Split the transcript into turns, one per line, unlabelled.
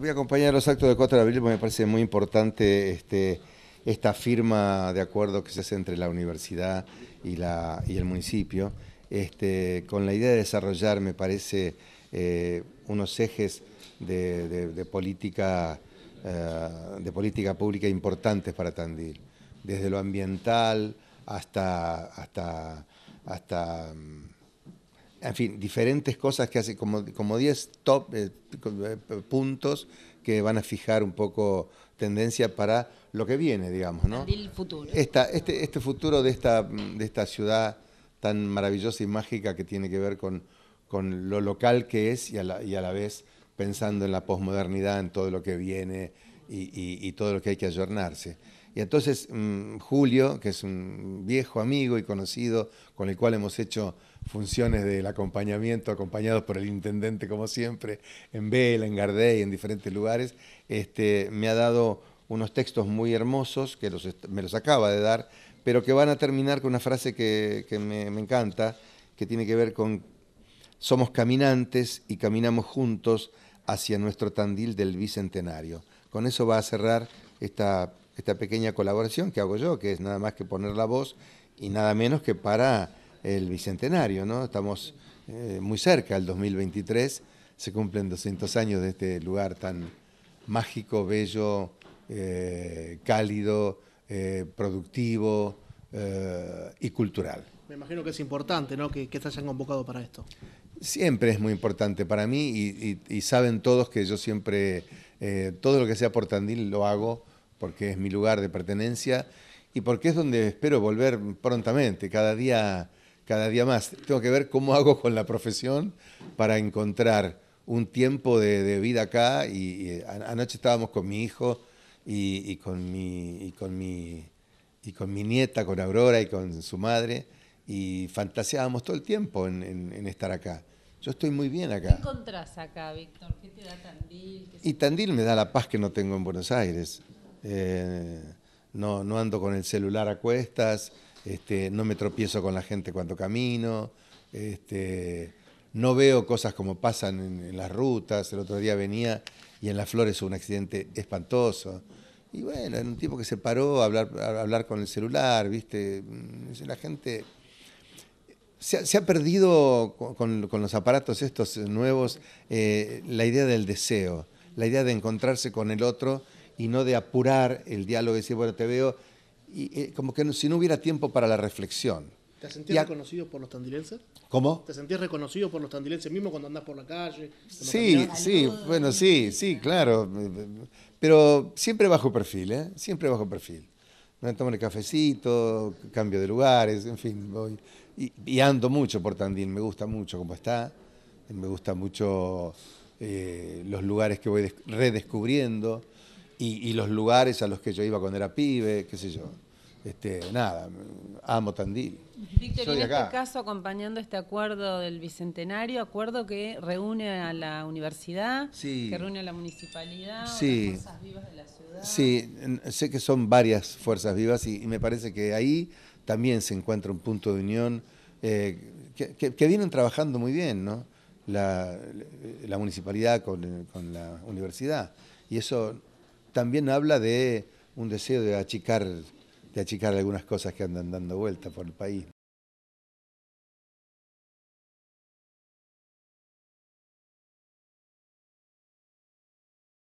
voy a acompañar los actos de 4 de abril porque me parece muy importante este, esta firma de acuerdo que se hace entre la universidad y, la, y el municipio, este, con la idea de desarrollar, me parece, eh, unos ejes de, política, eh, de política pública importantes para Tandil, desde lo ambiental hasta... hasta, hasta mm, en fin, diferentes cosas que hace, como 10 top eh, eh, puntos que van a fijar un poco tendencia para lo que viene, digamos, ¿no? El futuro. Este, este, futuro de esta, mm, de esta ciudad tan maravillosa y mágica que tiene que ver con, con lo local que es y a la, y a la vez pensando en la posmodernidad, en todo lo que viene y, y, y todo lo que hay que ayornarse. Y entonces mm, Julio, que es un viejo amigo y conocido, con el cual hemos hecho funciones del acompañamiento, acompañados por el intendente, como siempre, en Vela, en Gardey, en diferentes lugares, este, me ha dado unos textos muy hermosos, que me los acaba de dar, pero que van a terminar con una frase que, me, me encanta, que tiene que ver con somos caminantes y caminamos juntos hacia nuestro Tandil del Bicentenario. Con eso va a cerrar esta esta pequeña colaboración que hago yo, que es nada más que poner la voz y nada menos que para el Bicentenario, ¿no? Estamos eh, muy cerca, el 2023, se cumplen 200 años de este lugar tan mágico, bello, eh, cálido, eh, productivo y cultural. Me imagino que es importante, ¿no? Que, que te hayan convocado para esto. Siempre es muy importante para mí y, y saben todos que yo siempre, todo lo que sea por Tandil lo hago porque es mi lugar de pertenencia y porque es donde espero volver prontamente, cada día, cada día más. Tengo que ver cómo hago con la profesión para encontrar un tiempo de, vida acá. Y, anoche estábamos con mi hijo y, con mi, con y con mi nieta, con Aurora y con su madre, y fantaseábamos todo el tiempo en, estar acá. Yo estoy muy bien acá. ¿Qué encontrás acá, Víctor? ¿Qué te da Tandil? y Tandil me da la paz que no tengo en Buenos Aires. Eh, no, ando con el celular a cuestas, este, no me tropiezo con la gente cuando camino, este, no veo cosas como pasan en, las rutas. El otro día venía y en Las Flores hubo un accidente espantoso. Y bueno, un tipo que se paró a hablar, hablar con el celular, ¿viste? Mm, la gente se ha, perdido con, los aparatos estos nuevos eh, la idea del deseo, la idea de encontrarse con el otro y no de apurar el diálogo decir, bueno, te veo, y, eh, como que si no hubiera tiempo para la reflexión. ¿Te sentías reconocido por los tandilenses? ¿Cómo? ¿Te sentías reconocido por los tandilenses mismo cuando andás por la calle? Sí, sí, bueno, sí, sí, claro. Pero siempre bajo perfil, ¿eh? Siempre bajo perfil. Me tomo el cafecito, cambio de lugares, en fin, voy. Y, ando mucho por Tandil, me gusta mucho cómo está, me gusta mucho eh, los lugares que voy redescubriendo y, los lugares a los que yo iba cuando era pibe, qué sé yo. Este, nada, amo Tandil. Víctor, en este caso, acompañando este acuerdo del Bicentenario, acuerdo que reúne a la universidad, que reúne a la municipalidad, a las fuerzas vivas de la ciudad. Sí, sé que son varias fuerzas vivas y, me parece que ahí también se encuentra un punto de unión eh, que, vienen trabajando muy bien, ¿no? La, municipalidad con, con la universidad. Y eso también habla de un deseo de achicar, de achicar algunas cosas que andan dando vuelta por el país.